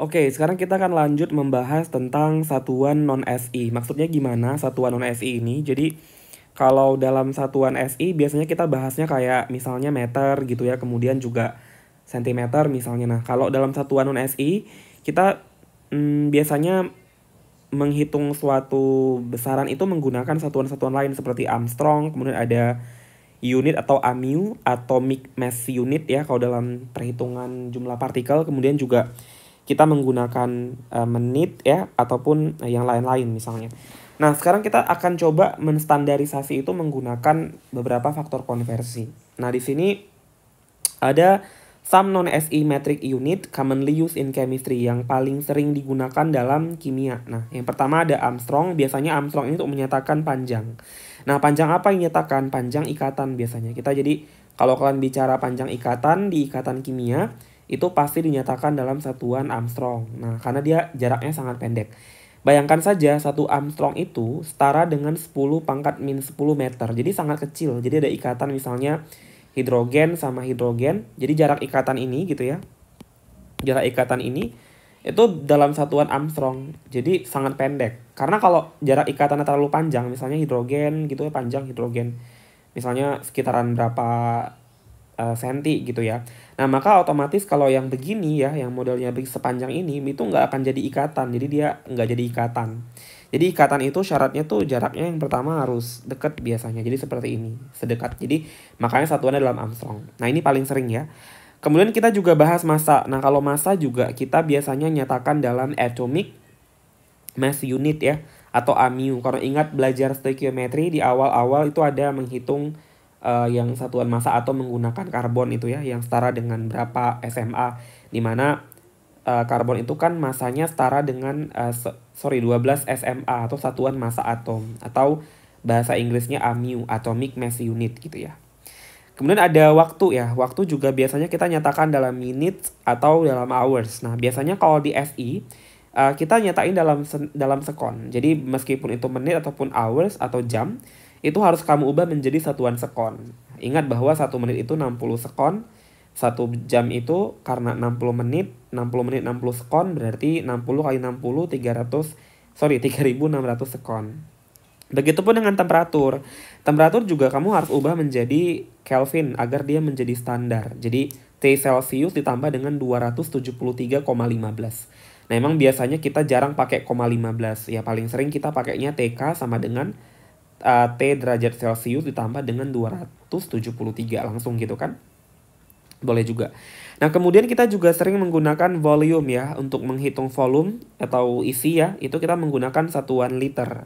Oke, sekarang kita akan lanjut membahas tentang satuan non-SI. Maksudnya gimana satuan non-SI ini? Jadi, kalau dalam satuan SI biasanya kita bahasnya kayak misalnya meter gitu ya, kemudian juga sentimeter misalnya. Nah, kalau dalam satuan non-SI, kita hmm, biasanya menghitung suatu besaran itu menggunakan satuan-satuan lain seperti Armstrong, kemudian ada unit atau AMU, atomic mass unit ya kalau dalam perhitungan jumlah partikel, kemudian juga kita menggunakan uh, menit ya ataupun yang lain-lain misalnya. Nah, sekarang kita akan coba menstandarisasi itu menggunakan beberapa faktor konversi. Nah, di sini ada some non-SI metric unit commonly used in chemistry yang paling sering digunakan dalam kimia. Nah, yang pertama ada Armstrong. Biasanya Armstrong ini untuk menyatakan panjang. Nah, panjang apa yang nyatakan? Panjang ikatan biasanya. Kita jadi kalau kalian bicara panjang ikatan di ikatan kimia, itu pasti dinyatakan dalam satuan Armstrong. Nah, karena dia jaraknya sangat pendek. Bayangkan saja satu Armstrong itu setara dengan 10 pangkat min 10 meter. Jadi sangat kecil. Jadi ada ikatan misalnya hidrogen sama hidrogen. Jadi jarak ikatan ini gitu ya. Jarak ikatan ini itu dalam satuan Armstrong. Jadi sangat pendek. Karena kalau jarak ikatannya terlalu panjang, misalnya hidrogen gitu ya panjang hidrogen. Misalnya sekitaran berapa Eh, senti gitu ya. Nah maka otomatis kalau yang begini ya, yang modelnya sepanjang ini itu nggak akan jadi ikatan, jadi dia nggak jadi ikatan. Jadi ikatan itu syaratnya tuh jaraknya yang pertama harus dekat biasanya, jadi seperti ini, sedekat. Jadi makanya satuannya dalam Armstrong. Nah ini paling sering ya. Kemudian kita juga bahas massa. Nah kalau massa juga kita biasanya nyatakan dalam atomic mass unit ya atau AMU. Kalau ingat belajar stoichiometri di awal-awal itu ada menghitung uh, yang satuan masa atau menggunakan karbon itu ya yang setara dengan berapa SMA di mana uh, karbon itu kan masanya setara dengan uh, sorry 12 SMA atau satuan masa atom atau bahasa Inggrisnya AMU atomic mass unit gitu ya. Kemudian ada waktu ya. Waktu juga biasanya kita nyatakan dalam minutes atau dalam hours. Nah, biasanya kalau di SI e, kita nyatain dalam dalam sekon. Jadi meskipun itu menit ataupun hours atau jam, itu harus kamu ubah menjadi satuan sekon. Ingat bahwa satu menit itu 60 sekon, satu jam itu karena 60 menit, 60 menit 60 sekon berarti 60 kali 60 300 sorry 3600 sekon. Begitupun dengan temperatur. Temperatur juga kamu harus ubah menjadi Kelvin agar dia menjadi standar. Jadi T Celsius ditambah dengan 273,15. Nah, emang biasanya kita jarang pakai koma 15, Ya paling sering kita pakainya TK sama dengan uh, T derajat Celcius ditambah dengan 273 langsung gitu kan. Boleh juga. Nah, kemudian kita juga sering menggunakan volume ya untuk menghitung volume atau isi ya. Itu kita menggunakan satuan liter.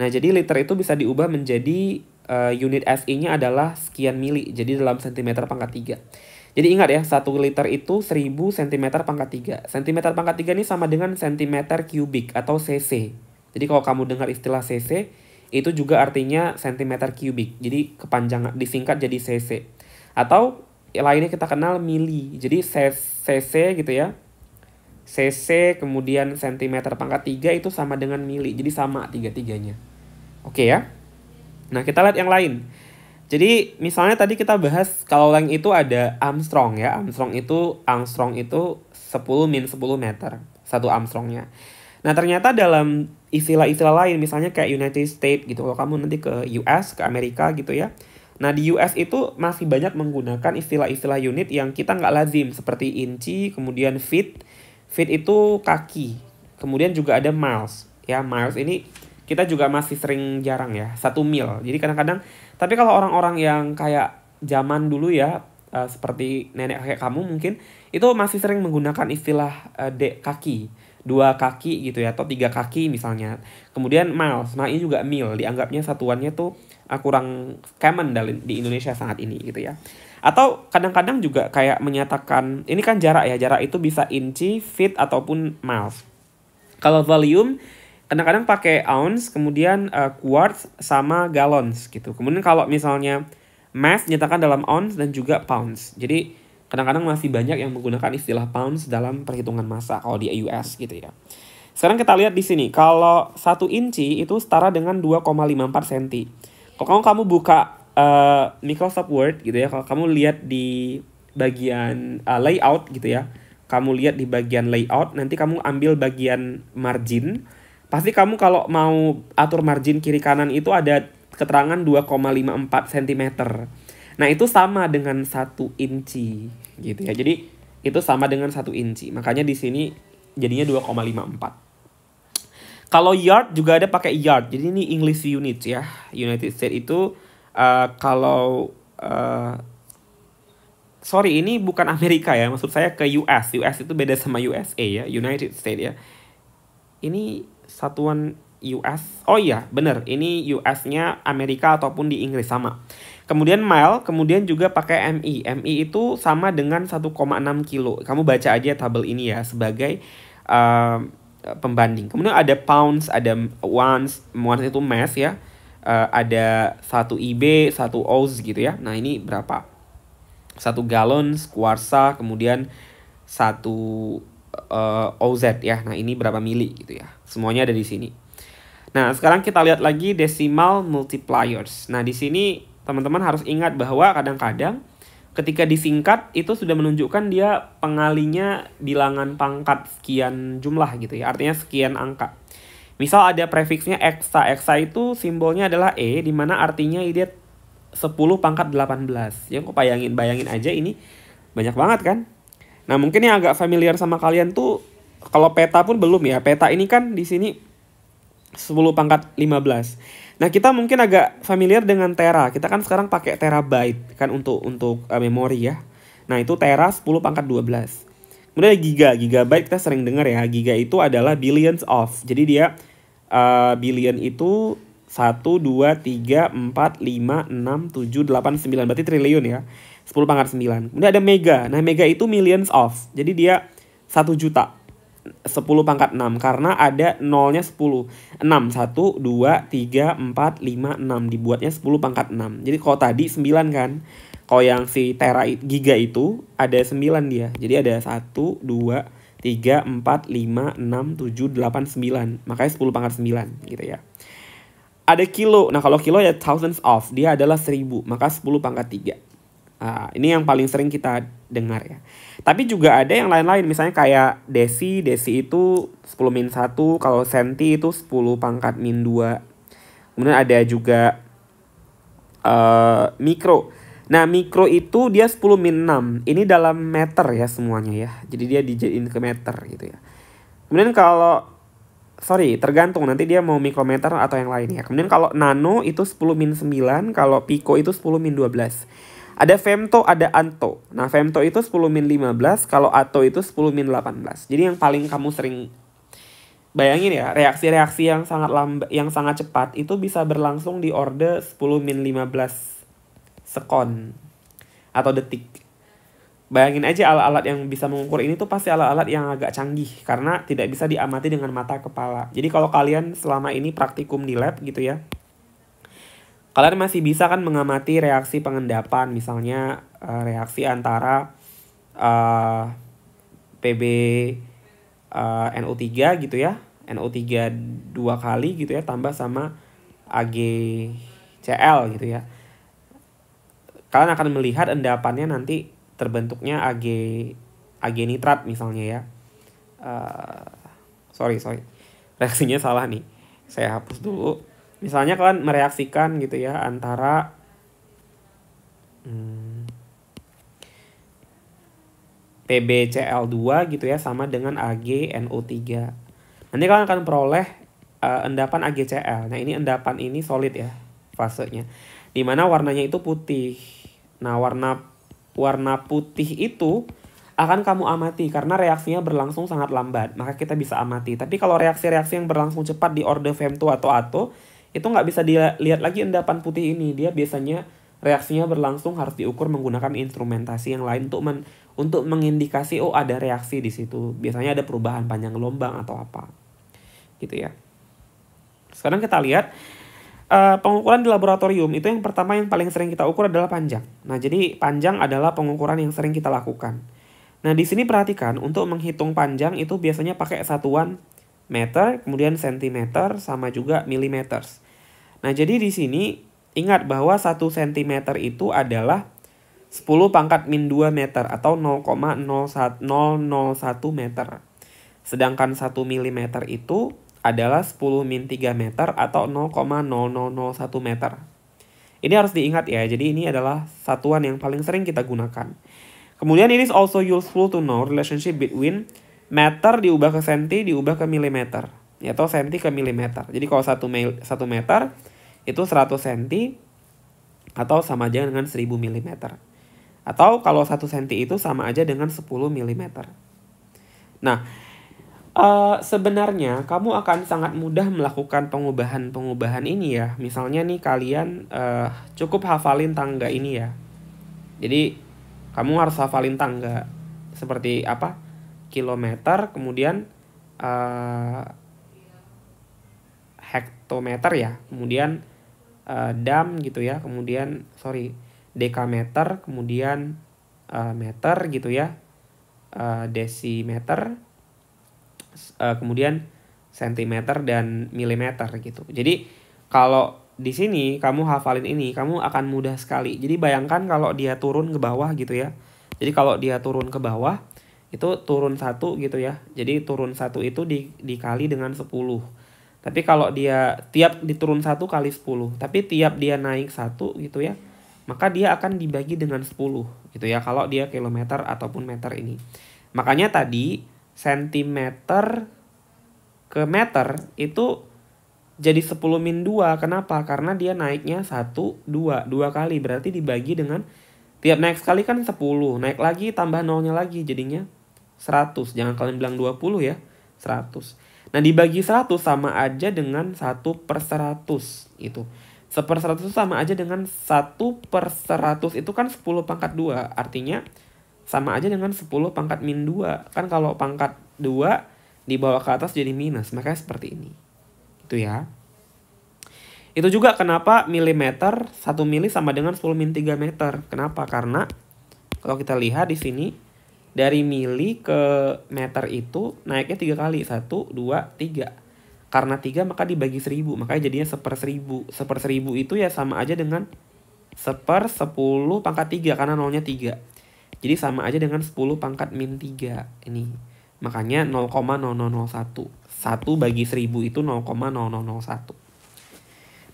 Nah, jadi liter itu bisa diubah menjadi uh, unit SI-nya adalah sekian mili. Jadi dalam cm pangkat 3. Jadi ingat ya, 1 liter itu 1000 cm pangkat 3. Cm pangkat 3 ini sama dengan cm kubik atau cc. Jadi kalau kamu dengar istilah cc, itu juga artinya sentimeter kubik. Jadi kepanjangan disingkat jadi cc. Atau lainnya kita kenal mili. Jadi cc gitu ya. cc kemudian sentimeter pangkat 3 itu sama dengan mili. Jadi sama tiga-tiganya. Oke ya. Nah, kita lihat yang lain. Jadi misalnya tadi kita bahas kalau length itu ada Armstrong ya. Armstrong itu Armstrong itu 10 min 10 meter satu Armstrongnya. Nah ternyata dalam istilah-istilah lain misalnya kayak United States gitu kalau kamu nanti ke US ke Amerika gitu ya nah di US itu masih banyak menggunakan istilah-istilah unit yang kita nggak lazim seperti inci kemudian feet feet itu kaki kemudian juga ada miles ya miles ini kita juga masih sering jarang ya satu mil jadi kadang-kadang tapi kalau orang-orang yang kayak zaman dulu ya eh, seperti nenek kayak kamu mungkin itu masih sering menggunakan istilah eh, dek kaki dua kaki gitu ya atau tiga kaki misalnya kemudian miles nah ini juga mil dianggapnya satuannya tuh ah, kurang common dalam di Indonesia saat ini gitu ya atau kadang-kadang juga kayak menyatakan ini kan jarak ya jarak itu bisa inci feet ataupun miles kalau volume kadang-kadang pakai ounce kemudian uh, ah, quarts sama gallons gitu kemudian kalau misalnya mass nyatakan dalam ounce dan juga pounds jadi kadang-kadang masih banyak yang menggunakan istilah pounds dalam perhitungan massa kalau di US gitu ya. Sekarang kita lihat di sini, kalau satu inci itu setara dengan 2,54 cm. Kalau kamu, kamu buka uh, Microsoft Word gitu ya, kalau kamu lihat di bagian uh, layout gitu ya, kamu lihat di bagian layout, nanti kamu ambil bagian margin, pasti kamu kalau mau atur margin kiri kanan itu ada keterangan 2,54 cm. Nah itu sama dengan satu inci gitu ya. Jadi itu sama dengan satu inci. Makanya di sini jadinya 2,54. Kalau yard juga ada pakai yard. Jadi ini English unit ya. United States itu uh, kalau uh, sorry ini bukan Amerika ya. Maksud saya ke US. US itu beda sama USA ya. United States ya. Ini satuan US. Oh iya, bener. Ini US-nya Amerika ataupun di Inggris sama. Kemudian mile, kemudian juga pakai MI. MI itu sama dengan 1,6 kilo. Kamu baca aja tabel ini ya sebagai uh, pembanding. Kemudian ada pounds, ada ones, ones itu mass ya. Uh, ada 1 IB, 1 oz gitu ya. Nah, ini berapa? 1 galon, kuarsa, kemudian 1 uh, eh, OZ ya. Nah, ini berapa mili gitu ya. Semuanya ada di sini. Nah, sekarang kita lihat lagi decimal multipliers. Nah, di sini teman-teman harus ingat bahwa kadang-kadang ketika disingkat itu sudah menunjukkan dia pengalinya bilangan pangkat sekian jumlah gitu ya. Artinya sekian angka. Misal ada prefixnya eksa. Eksa itu simbolnya adalah E, di mana artinya dia 10 pangkat 18. ya kok bayangin, bayangin aja ini banyak banget kan? Nah mungkin yang agak familiar sama kalian tuh kalau peta pun belum ya. Peta ini kan di sini 10 pangkat 15. Nah, kita mungkin agak familiar dengan tera. Kita kan sekarang pakai terabyte kan untuk untuk uh, memori ya. Nah, itu tera 10 pangkat 12. Kemudian giga, gigabyte kita sering dengar ya. Giga itu adalah billions of. Jadi dia uh, billion itu 1 2 3 4 5 6 7 8 9 berarti triliun ya. 10 pangkat 9. Kemudian ada mega. Nah, mega itu millions of. Jadi dia 1 juta. 10 pangkat 6 karena ada nolnya 10. 6 1 2 3 4 5 6 dibuatnya 10 pangkat 6. Jadi kalau tadi 9 kan. Kalau yang si tera giga itu ada 9 dia. Jadi ada 1 2 3 4 5 6 7 8 9. Makanya 10 pangkat 9 gitu ya. Ada kilo. Nah, kalau kilo ya thousands of. Dia adalah 1000, maka 10 pangkat 3. Uh, ini yang paling sering kita dengar ya. Tapi juga ada yang lain-lain misalnya kayak desi, desi itu 10 min 1, kalau senti itu 10 pangkat min 2. Kemudian ada juga uh, mikro. Nah, mikro itu dia 10 min 6. Ini dalam meter ya semuanya ya. Jadi dia dijadiin ke meter gitu ya. Kemudian kalau sorry, tergantung nanti dia mau mikrometer atau yang lain ya. Kemudian kalau nano itu 10 min 9, kalau pico itu 10 min 12. Ada femto, ada anto. Nah, femto itu 10 min 15, kalau ato itu 10 min 18. Jadi yang paling kamu sering bayangin ya, reaksi-reaksi yang sangat lambat, yang sangat cepat itu bisa berlangsung di orde 10 min 15 sekon atau detik. Bayangin aja alat-alat yang bisa mengukur ini tuh pasti alat-alat yang agak canggih karena tidak bisa diamati dengan mata kepala. Jadi kalau kalian selama ini praktikum di lab gitu ya, kalian masih bisa kan mengamati reaksi pengendapan misalnya uh, reaksi antara uh, eh, PB uh, eh, NO3 gitu ya NO3 dua kali gitu ya tambah sama AgCl gitu ya kalian akan melihat endapannya nanti terbentuknya Ag Ag nitrat misalnya ya uh, sorry sorry reaksinya salah nih saya hapus dulu misalnya kalian mereaksikan gitu ya antara hmm, PBCl2 gitu ya sama dengan AgNO3. Nanti kalian akan peroleh uh, endapan AgCl. Nah, ini endapan ini solid ya fasenya. Dimana warnanya itu putih. Nah, warna warna putih itu akan kamu amati karena reaksinya berlangsung sangat lambat. Maka kita bisa amati. Tapi kalau reaksi-reaksi yang berlangsung cepat di order femto atau ato, itu nggak bisa dilihat lagi endapan putih ini. Dia biasanya reaksinya berlangsung harus diukur menggunakan instrumentasi yang lain untuk men untuk mengindikasi oh ada reaksi di situ. Biasanya ada perubahan panjang gelombang atau apa. Gitu ya. Sekarang kita lihat uh, pengukuran di laboratorium itu yang pertama yang paling sering kita ukur adalah panjang. Nah, jadi panjang adalah pengukuran yang sering kita lakukan. Nah, di sini perhatikan untuk menghitung panjang itu biasanya pakai satuan meter, kemudian sentimeter sama juga milimeter. Nah, jadi di sini ingat bahwa 1 cm itu adalah 10 pangkat min 2 meter atau 0,001 meter. Sedangkan 1 mm itu adalah 10 min 3 meter atau 0,0001 meter. Ini harus diingat ya, jadi ini adalah satuan yang paling sering kita gunakan. Kemudian it is also useful to know relationship between meter diubah ke senti diubah ke milimeter atau senti ke milimeter jadi kalau satu mil, satu meter itu 100 senti atau sama aja dengan 1000 milimeter. atau kalau satu senti itu sama aja dengan 10 milimeter. nah Uh, sebenarnya kamu akan sangat mudah melakukan pengubahan-pengubahan ini ya. Misalnya nih kalian uh, cukup hafalin tangga ini ya. Jadi kamu harus hafalin tangga seperti apa? kilometer kemudian uh, hektometer ya kemudian uh, dam gitu ya kemudian sorry dekameter kemudian uh, meter gitu ya uh, desimeter uh, kemudian sentimeter dan milimeter gitu jadi kalau di sini kamu hafalin ini kamu akan mudah sekali jadi bayangkan kalau dia turun ke bawah gitu ya jadi kalau dia turun ke bawah itu turun satu gitu ya jadi turun satu itu di, dikali dengan 10 tapi kalau dia tiap diturun satu kali 10 tapi tiap dia naik satu gitu ya maka dia akan dibagi dengan 10 gitu ya kalau dia kilometer ataupun meter ini makanya tadi sentimeter ke meter itu jadi 10 min 2 kenapa karena dia naiknya 1 2 2 kali berarti dibagi dengan tiap naik sekali kan 10 naik lagi tambah nolnya lagi jadinya 100. Jangan kalian bilang 20 ya. 100. Nah dibagi 100 sama aja dengan 1 per 100 itu. 1 per 100 itu sama aja dengan 1 per 100 itu kan 10 pangkat 2. Artinya sama aja dengan 10 pangkat min 2. Kan kalau pangkat 2 dibawa ke atas jadi minus. Makanya seperti ini. Itu ya. Itu juga kenapa milimeter 1 mili sama dengan 10 min 3 meter. Kenapa? Karena kalau kita lihat di sini dari mili ke meter itu naiknya tiga kali satu dua tiga karena tiga maka dibagi seribu makanya jadinya seper seribu seper seribu itu ya sama aja dengan seper sepuluh pangkat tiga karena nolnya tiga jadi sama aja dengan sepuluh pangkat min tiga ini makanya nol nol koma nol satu satu bagi seribu itu nol nol nol koma satu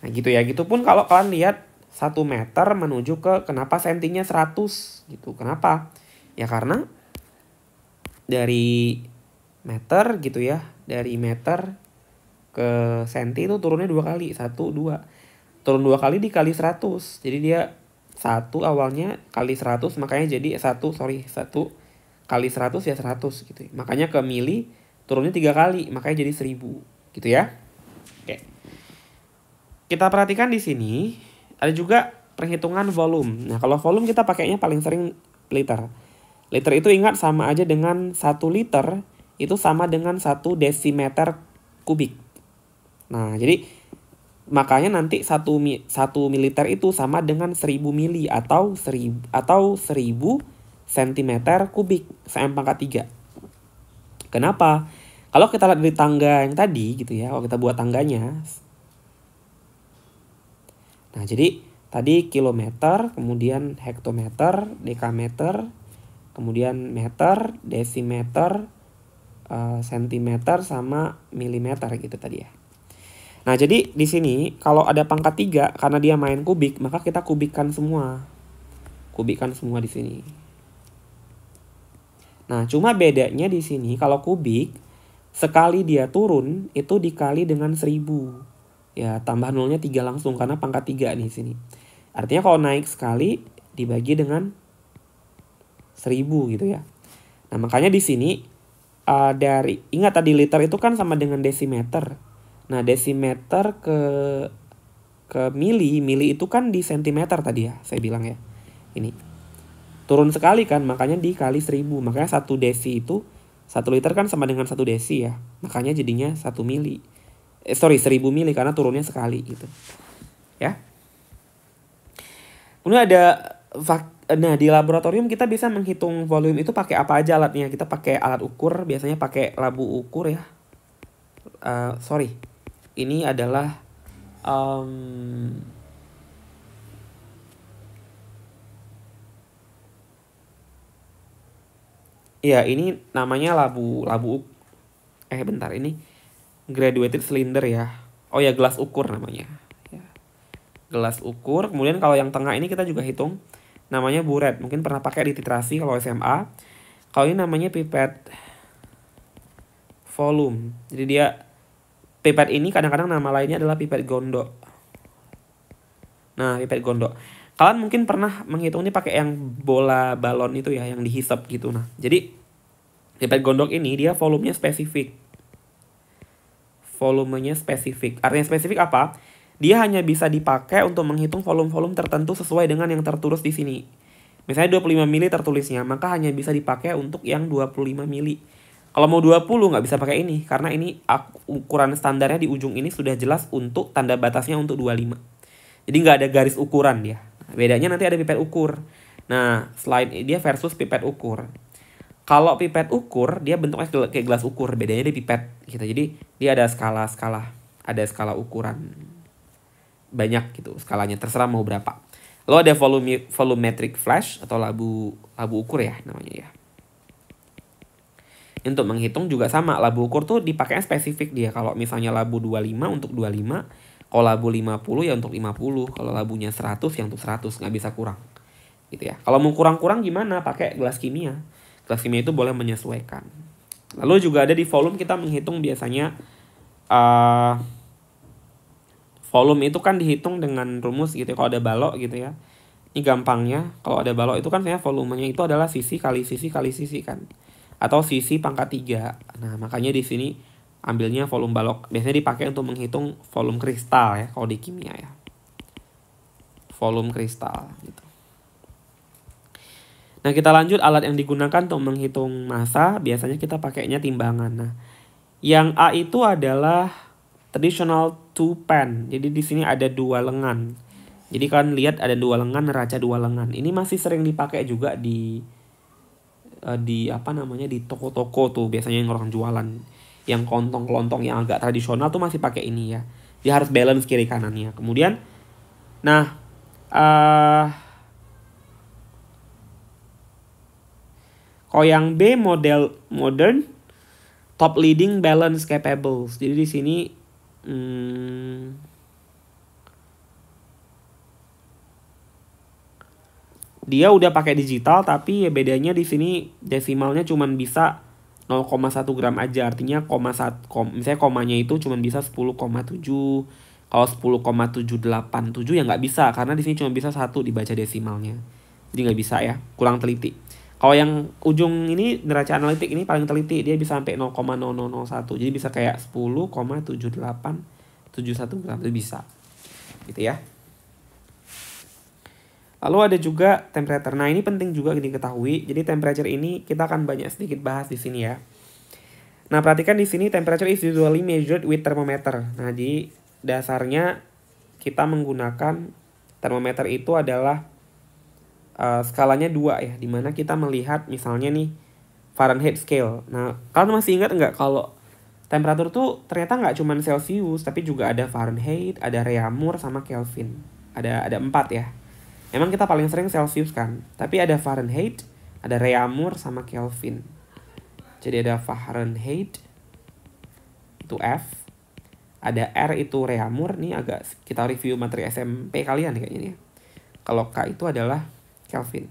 nah gitu ya gitu pun kalau kalian lihat satu meter menuju ke kenapa sentinya seratus gitu kenapa ya karena dari meter gitu ya dari meter ke senti itu turunnya dua kali satu dua turun dua kali dikali seratus, jadi dia satu awalnya kali seratus makanya jadi satu sorry satu kali seratus ya seratus gitu ya. makanya ke mili turunnya tiga kali makanya jadi seribu gitu ya oke kita perhatikan di sini ada juga perhitungan volume nah kalau volume kita pakainya paling sering liter Liter itu ingat sama aja dengan 1 liter itu sama dengan 1 desimeter kubik. Nah, jadi makanya nanti 1 1 militer itu sama dengan 1000 mili atau 1000 atau 1000 cm kubik cm pangkat 3. Kenapa? Kalau kita lihat dari tangga yang tadi gitu ya, kalau kita buat tangganya. Nah, jadi tadi kilometer, kemudian hektometer, dekameter, kemudian meter, desimeter, uh, sentimeter sama milimeter gitu tadi ya. Nah, jadi di sini kalau ada pangkat 3 karena dia main kubik, maka kita kubikkan semua. Kubikkan semua di sini. Nah, cuma bedanya di sini kalau kubik sekali dia turun itu dikali dengan 1000. Ya, tambah nolnya tiga langsung karena pangkat 3 di sini. Artinya kalau naik sekali dibagi dengan seribu gitu ya. Nah makanya di sini uh, dari ingat tadi liter itu kan sama dengan desimeter. Nah desimeter ke ke mili, mili itu kan di sentimeter tadi ya saya bilang ya. Ini turun sekali kan makanya dikali seribu makanya satu desi itu satu liter kan sama dengan satu desi ya makanya jadinya satu mili eh, sorry seribu mili karena turunnya sekali gitu ya kemudian ada fak Nah, di laboratorium kita bisa menghitung volume itu pakai apa aja alatnya. Kita pakai alat ukur, biasanya pakai labu ukur ya. Uh, sorry, ini adalah um, ya ini namanya labu labu eh bentar ini graduated cylinder ya. Oh ya gelas ukur namanya. Ya. Gelas ukur. Kemudian kalau yang tengah ini kita juga hitung namanya buret mungkin pernah pakai di titrasi kalau SMA kalau ini namanya pipet volume jadi dia pipet ini kadang-kadang nama lainnya adalah pipet gondok. nah pipet gondok, kalian mungkin pernah menghitung ini pakai yang bola balon itu ya yang dihisap gitu nah jadi pipet gondok ini dia volumenya spesifik volumenya spesifik artinya spesifik apa dia hanya bisa dipakai untuk menghitung volume-volume tertentu sesuai dengan yang tertulis di sini. Misalnya 25 mili tertulisnya, maka hanya bisa dipakai untuk yang 25 mili. Kalau mau 20 nggak bisa pakai ini, karena ini ukuran standarnya di ujung ini sudah jelas untuk tanda batasnya untuk 25. Jadi nggak ada garis ukuran dia. Nah, bedanya nanti ada pipet ukur. Nah, slide dia versus pipet ukur. Kalau pipet ukur, dia bentuknya kayak gelas ukur. Bedanya di pipet gitu. Jadi dia ada skala-skala, ada skala ukuran banyak gitu skalanya terserah mau berapa lo ada volume volumetric flash atau labu labu ukur ya namanya ya untuk menghitung juga sama labu ukur tuh dipakai spesifik dia kalau misalnya labu 25 untuk 25 kalau labu 50 ya untuk 50 kalau labunya 100 ya untuk 100 nggak bisa kurang gitu ya kalau mau kurang-kurang gimana pakai gelas kimia gelas kimia itu boleh menyesuaikan lalu juga ada di volume kita menghitung biasanya uh, volume itu kan dihitung dengan rumus gitu ya, kalau ada balok gitu ya ini gampangnya kalau ada balok itu kan saya volumenya itu adalah sisi kali sisi kali sisi kan atau sisi pangkat 3 nah makanya di sini ambilnya volume balok biasanya dipakai untuk menghitung volume kristal ya kalau di kimia ya volume kristal gitu nah kita lanjut alat yang digunakan untuk menghitung massa biasanya kita pakainya timbangan nah yang A itu adalah traditional two pen. Jadi di sini ada dua lengan. Jadi kalian lihat ada dua lengan, neraca dua lengan. Ini masih sering dipakai juga di eh, di apa namanya di toko-toko tuh biasanya yang orang jualan yang kelontong-kelontong yang agak tradisional tuh masih pakai ini ya. Dia harus balance kiri kanannya. Kemudian nah uh, koyang B model modern top leading balance capable. Jadi di sini Hmm. dia udah pakai digital tapi ya bedanya di sini desimalnya cuman bisa 0,1 gram aja artinya koma satu kom, misalnya komanya itu cuman bisa 10,7 kalau 10,787 ya nggak bisa karena di sini cuma bisa satu dibaca desimalnya jadi nggak bisa ya kurang teliti kalau yang ujung ini neraca analitik ini paling teliti, dia bisa sampai 0,001 Jadi bisa kayak 10,7871 gram itu bisa. Gitu ya. Lalu ada juga temperature. Nah, ini penting juga diketahui. Jadi temperature ini kita akan banyak sedikit bahas di sini ya. Nah, perhatikan di sini temperature is usually measured with thermometer. Nah, jadi dasarnya kita menggunakan termometer itu adalah uh, skalanya dua ya, dimana kita melihat misalnya nih Fahrenheit scale. Nah, kalian masih ingat nggak kalau temperatur tuh ternyata nggak cuma Celsius, tapi juga ada Fahrenheit, ada Reamur, sama Kelvin. Ada ada empat ya. Emang kita paling sering Celsius kan, tapi ada Fahrenheit, ada Reamur, sama Kelvin. Jadi ada Fahrenheit itu F, ada R itu Reamur nih agak kita review materi SMP kalian kayaknya nih. Ya. Kalau K itu adalah Kelvin.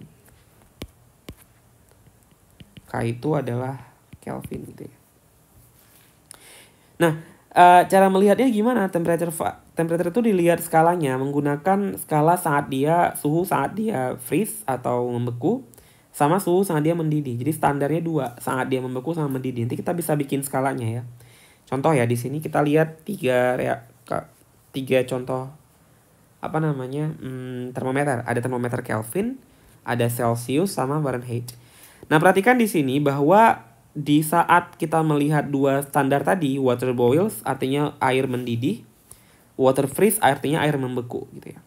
K itu adalah Kelvin gitu ya. Nah, uh, cara melihatnya gimana? Temperature temperature itu dilihat skalanya menggunakan skala saat dia suhu saat dia freeze atau membeku sama suhu saat dia mendidih. Jadi standarnya dua, saat dia membeku sama mendidih. Nanti kita bisa bikin skalanya ya. Contoh ya di sini kita lihat tiga ya tiga contoh apa namanya hmm, termometer. Ada termometer Kelvin, ada Celsius sama Fahrenheit. Nah perhatikan di sini bahwa di saat kita melihat dua standar tadi water boils artinya air mendidih, water freeze artinya air membeku gitu ya.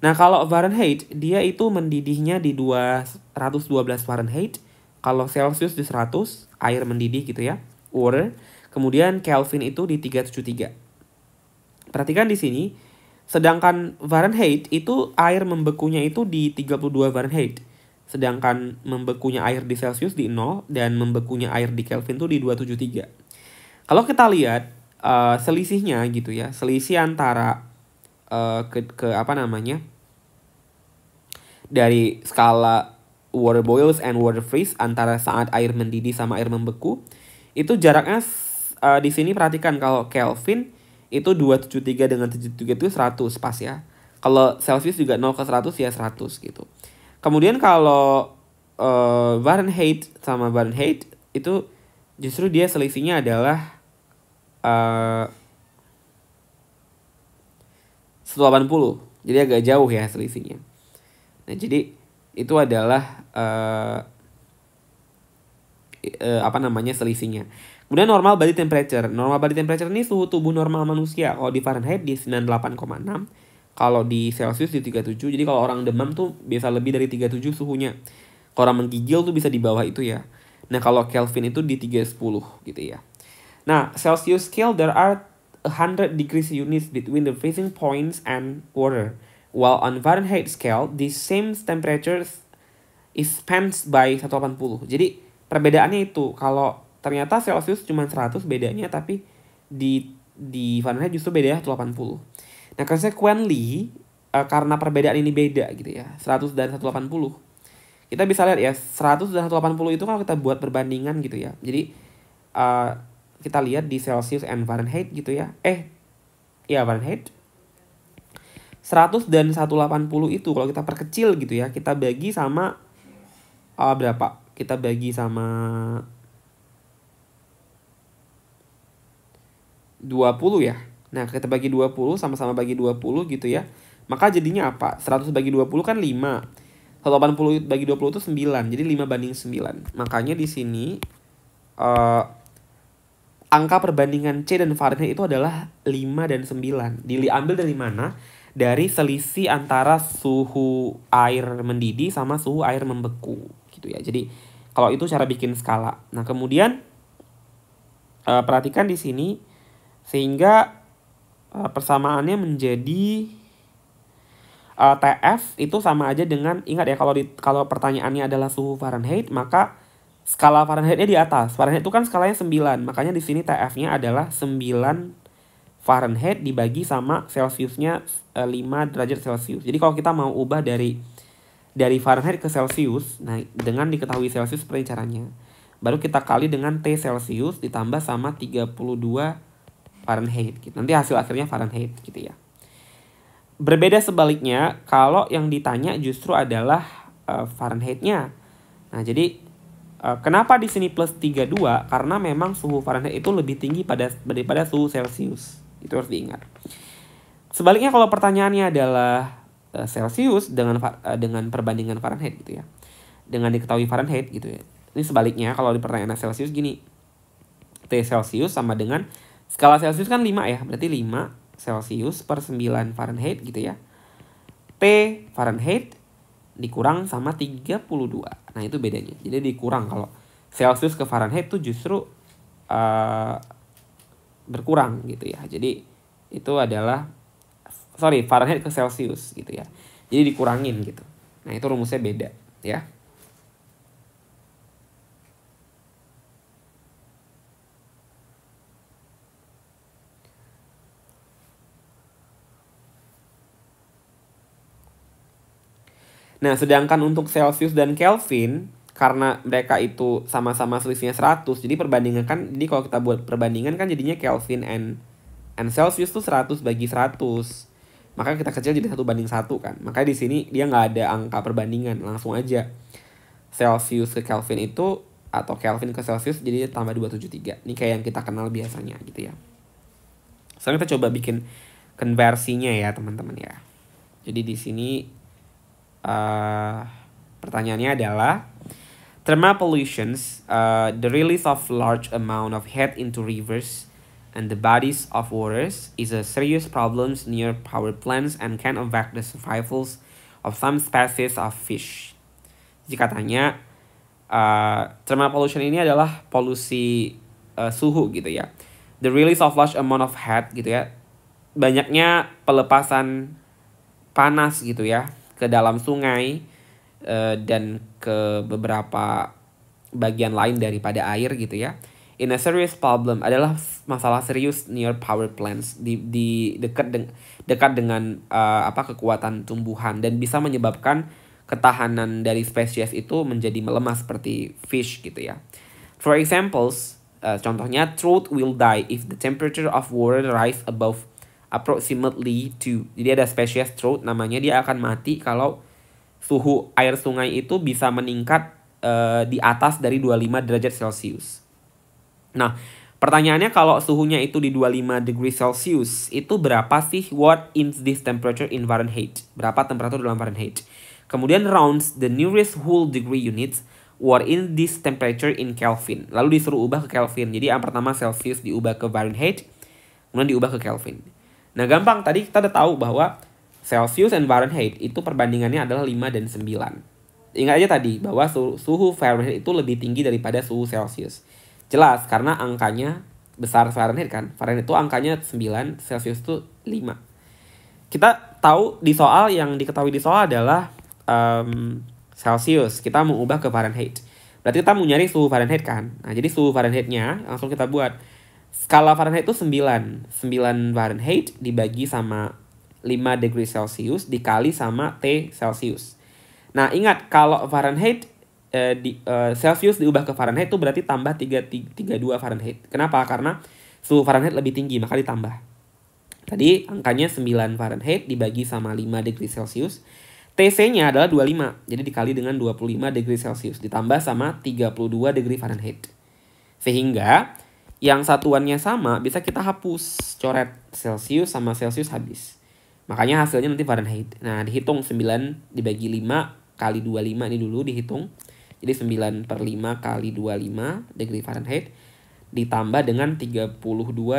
Nah kalau Fahrenheit dia itu mendidihnya di 212 Fahrenheit, kalau Celsius di 100 air mendidih gitu ya, water. Kemudian Kelvin itu di 373. Perhatikan di sini Sedangkan Fahrenheit itu air membekunya itu di 32 Fahrenheit. Sedangkan membekunya air di Celsius di 0 dan membekunya air di Kelvin itu di 273. Kalau kita lihat uh, selisihnya gitu ya, selisih antara uh, ke, ke apa namanya? dari skala water boils and water freeze antara saat air mendidih sama air membeku itu jaraknya uh, di sini perhatikan kalau Kelvin itu 273 dengan 73 itu 100 pas ya. Kalau Celsius juga 0 ke 100 ya 100 gitu. Kemudian kalau uh, Fahrenheit sama Fahrenheit itu justru dia selisihnya adalah eh, uh, 180. Jadi agak jauh ya selisihnya. Nah, jadi itu adalah uh, uh, apa namanya selisihnya. Kemudian normal body temperature. Normal body temperature ini suhu tubuh normal manusia. Kalau di Fahrenheit di 98,6. Kalau di Celsius di 37. Jadi kalau orang demam tuh bisa lebih dari 37 suhunya. Kalau orang menggigil tuh bisa di bawah itu ya. Nah kalau Kelvin itu di 310 gitu ya. Nah Celsius scale there are 100 degrees units between the freezing points and water. While on Fahrenheit scale, the same temperatures is spans by 180. Jadi perbedaannya itu kalau Ternyata Celsius cuma 100 bedanya tapi di di Fahrenheit justru bedanya 180. Nah, consequently uh, eh, karena perbedaan ini beda gitu ya, 100 dan 180. Kita bisa lihat ya, 100 dan 180 itu kalau kita buat perbandingan gitu ya. Jadi uh, kita lihat di Celsius and Fahrenheit gitu ya. Eh, ya Fahrenheit. 100 dan 180 itu kalau kita perkecil gitu ya, kita bagi sama uh, berapa? Kita bagi sama 20 ya. Nah, kita bagi 20, sama-sama bagi 20 gitu ya. Maka jadinya apa? 100 bagi 20 kan 5. 180 bagi 20 itu 9. Jadi 5 banding 9. Makanya di sini uh, angka perbandingan C dan Fahrenheit itu adalah 5 dan 9. Diambil dari mana? Dari selisih antara suhu air mendidih sama suhu air membeku gitu ya. Jadi kalau itu cara bikin skala. Nah, kemudian uh, perhatikan di sini sehingga uh, persamaannya menjadi uh, eh, TF itu sama aja dengan ingat ya kalau di, kalau pertanyaannya adalah suhu Fahrenheit maka skala Fahrenheitnya di atas. Fahrenheit itu kan skalanya 9, makanya di sini TF-nya adalah 9 Fahrenheit dibagi sama Celsiusnya 5 eh, derajat Celcius. Jadi kalau kita mau ubah dari dari Fahrenheit ke Celsius, nah dengan diketahui Celsius seperti caranya. Baru kita kali dengan T Celsius ditambah sama 32 Fahrenheit gitu. Nanti hasil akhirnya Fahrenheit gitu ya. Berbeda sebaliknya kalau yang ditanya justru adalah uh, Fahrenheitnya. Nah, jadi uh, kenapa di sini plus 32? Karena memang suhu Fahrenheit itu lebih tinggi pada daripada suhu Celsius Itu harus diingat. Sebaliknya kalau pertanyaannya adalah uh, eh, Celsius dengan uh, dengan perbandingan Fahrenheit gitu ya. Dengan diketahui Fahrenheit gitu ya. Ini sebaliknya kalau di pertanyaan Celsius gini. T Celsius sama dengan skala Celsius kan 5 ya, berarti 5 Celsius per 9 Fahrenheit gitu ya. T Fahrenheit dikurang sama 32. Nah, itu bedanya. Jadi dikurang kalau Celsius ke Fahrenheit itu justru uh, berkurang gitu ya. Jadi itu adalah sorry Fahrenheit ke Celsius gitu ya. Jadi dikurangin gitu. Nah, itu rumusnya beda ya. Nah, sedangkan untuk Celsius dan Kelvin, karena mereka itu sama-sama selisihnya 100, jadi perbandingan kan, jadi kalau kita buat perbandingan kan jadinya Kelvin and, and Celsius tuh 100 bagi 100. Maka kita kecil jadi satu banding satu kan. Makanya di sini dia nggak ada angka perbandingan, langsung aja. Celsius ke Kelvin itu atau Kelvin ke Celsius jadi tambah 273. Ini kayak yang kita kenal biasanya gitu ya. Sekarang kita coba bikin konversinya ya teman-teman ya. Jadi di sini Eh, pertanyaannya adalah thermal pollutions, uh, eh, the release of large amount of heat into rivers and the bodies of waters is a serious problem near power plants and can affect the survival of some species of fish. jika tanya uh, eh, thermal pollution ini adalah polusi uh, suhu gitu ya. The release of large amount of heat gitu ya. Banyaknya pelepasan panas gitu ya ke dalam sungai uh, dan ke beberapa bagian lain daripada air gitu ya. In a serious problem adalah masalah serius near power plants di di dekat de, dekat dengan uh, apa kekuatan tumbuhan dan bisa menyebabkan ketahanan dari spesies itu menjadi melemah seperti fish gitu ya. For examples, uh, contohnya trout will die if the temperature of water rise above approximately to Jadi ada species trout namanya dia akan mati kalau suhu air sungai itu bisa meningkat uh, di atas dari 25 derajat Celcius. Nah, pertanyaannya kalau suhunya itu di 25 derajat Celcius, itu berapa sih what is this temperature in Fahrenheit? Berapa temperatur dalam Fahrenheit? Kemudian rounds the nearest whole degree units what in this temperature in Kelvin. Lalu disuruh ubah ke Kelvin. Jadi yang pertama Celsius diubah ke Fahrenheit, kemudian diubah ke Kelvin. Nah gampang, tadi kita udah tahu bahwa Celsius and Fahrenheit itu perbandingannya adalah 5 dan 9. Ingat aja tadi bahwa suhu Fahrenheit itu lebih tinggi daripada suhu Celsius. Jelas, karena angkanya besar Fahrenheit kan. Fahrenheit itu angkanya 9, Celsius itu 5. Kita tahu di soal yang diketahui di soal adalah um, Celsius. Kita mengubah ke Fahrenheit. Berarti kita mau nyari suhu Fahrenheit kan. Nah, jadi suhu Fahrenheitnya langsung kita buat Skala Fahrenheit itu 9. 9 Fahrenheit dibagi sama 5 degree Celcius dikali sama T Celsius. Nah, ingat kalau Fahrenheit eh, di eh, Celsius diubah ke Fahrenheit itu berarti tambah 3, 3 32 Fahrenheit. Kenapa? Karena suhu Fahrenheit lebih tinggi, maka ditambah. Tadi angkanya 9 Fahrenheit dibagi sama 5 degree Celsius. TC-nya adalah 25, jadi dikali dengan 25 degree Celsius ditambah sama 32 degree Fahrenheit. Sehingga yang satuannya sama bisa kita hapus coret celcius sama celcius habis. Makanya hasilnya nanti Fahrenheit. Nah, dihitung 9 dibagi 5 kali 25 ini dulu dihitung. Jadi 9 per 5 kali 25 degree Fahrenheit ditambah dengan 32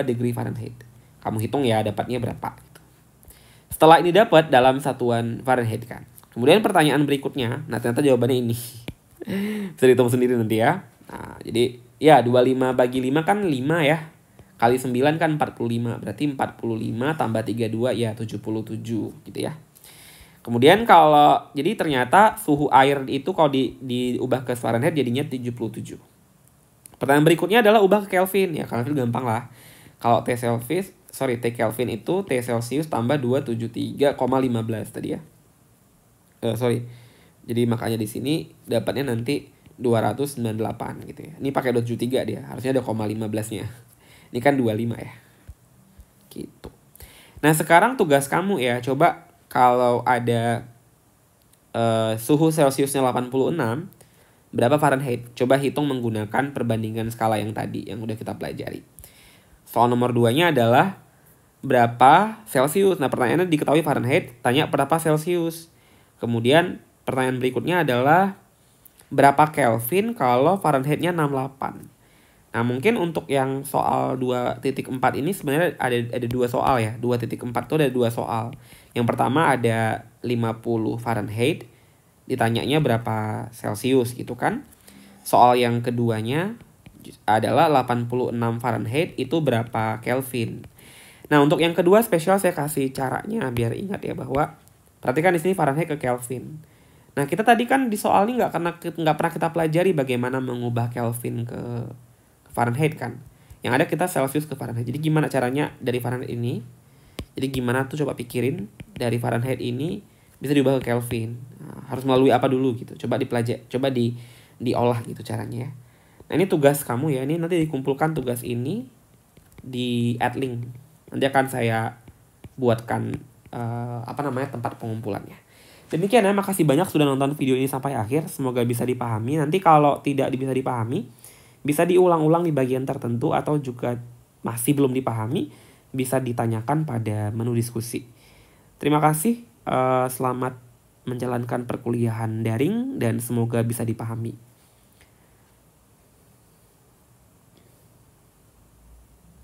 degree Fahrenheit. Kamu hitung ya dapatnya berapa. Gitu. Setelah ini dapat dalam satuan Fahrenheit kan. Kemudian pertanyaan berikutnya, nah ternyata jawabannya ini. bisa dihitung sendiri nanti ya. Nah, jadi Ya, 25 bagi 5 kan 5 ya. Kali 9 kan 45. Berarti 45 tambah 32 ya 77 gitu ya. Kemudian kalau jadi ternyata suhu air itu kalau di, diubah ke Fahrenheit jadinya 77. Pertanyaan berikutnya adalah ubah ke Kelvin. Ya, itu gampang lah. Kalau T Celsius, sorry T Kelvin itu T Celsius tambah 273,15 tadi ya. Uh, sorry. Jadi makanya di sini dapatnya nanti 298 gitu ya. Ini pakai dot tiga dia. Harusnya ada koma 15-nya. Ini kan 25 ya. Gitu. Nah, sekarang tugas kamu ya, coba kalau ada uh, suhu Celciusnya 86, berapa Fahrenheit? Coba hitung menggunakan perbandingan skala yang tadi yang udah kita pelajari. Soal nomor 2-nya adalah berapa Celcius. Nah, pertanyaannya diketahui Fahrenheit, tanya berapa Celcius. Kemudian pertanyaan berikutnya adalah berapa Kelvin kalau Fahrenheitnya 68. Nah, mungkin untuk yang soal 2.4 ini sebenarnya ada ada dua soal ya. 2.4 itu ada dua soal. Yang pertama ada 50 Fahrenheit ditanyanya berapa Celsius gitu kan. Soal yang keduanya adalah 86 Fahrenheit itu berapa Kelvin. Nah, untuk yang kedua spesial saya kasih caranya biar ingat ya bahwa perhatikan di sini Fahrenheit ke Kelvin. Nah kita tadi kan di soal ini nggak pernah nggak pernah kita pelajari bagaimana mengubah Kelvin ke, ke Fahrenheit kan. Yang ada kita Celsius ke Fahrenheit. Jadi gimana caranya dari Fahrenheit ini? Jadi gimana tuh coba pikirin dari Fahrenheit ini bisa diubah ke Kelvin. Nah, harus melalui apa dulu gitu. Coba dipelajari, coba di diolah gitu caranya ya. Nah ini tugas kamu ya. Ini nanti dikumpulkan tugas ini di link Nanti akan saya buatkan uh, apa namanya tempat pengumpulannya. Demikian ya, makasih banyak sudah nonton video ini sampai akhir. Semoga bisa dipahami. Nanti kalau tidak bisa dipahami, bisa diulang-ulang di bagian tertentu atau juga masih belum dipahami, bisa ditanyakan pada menu diskusi. Terima kasih, eh, selamat menjalankan perkuliahan daring dan semoga bisa dipahami.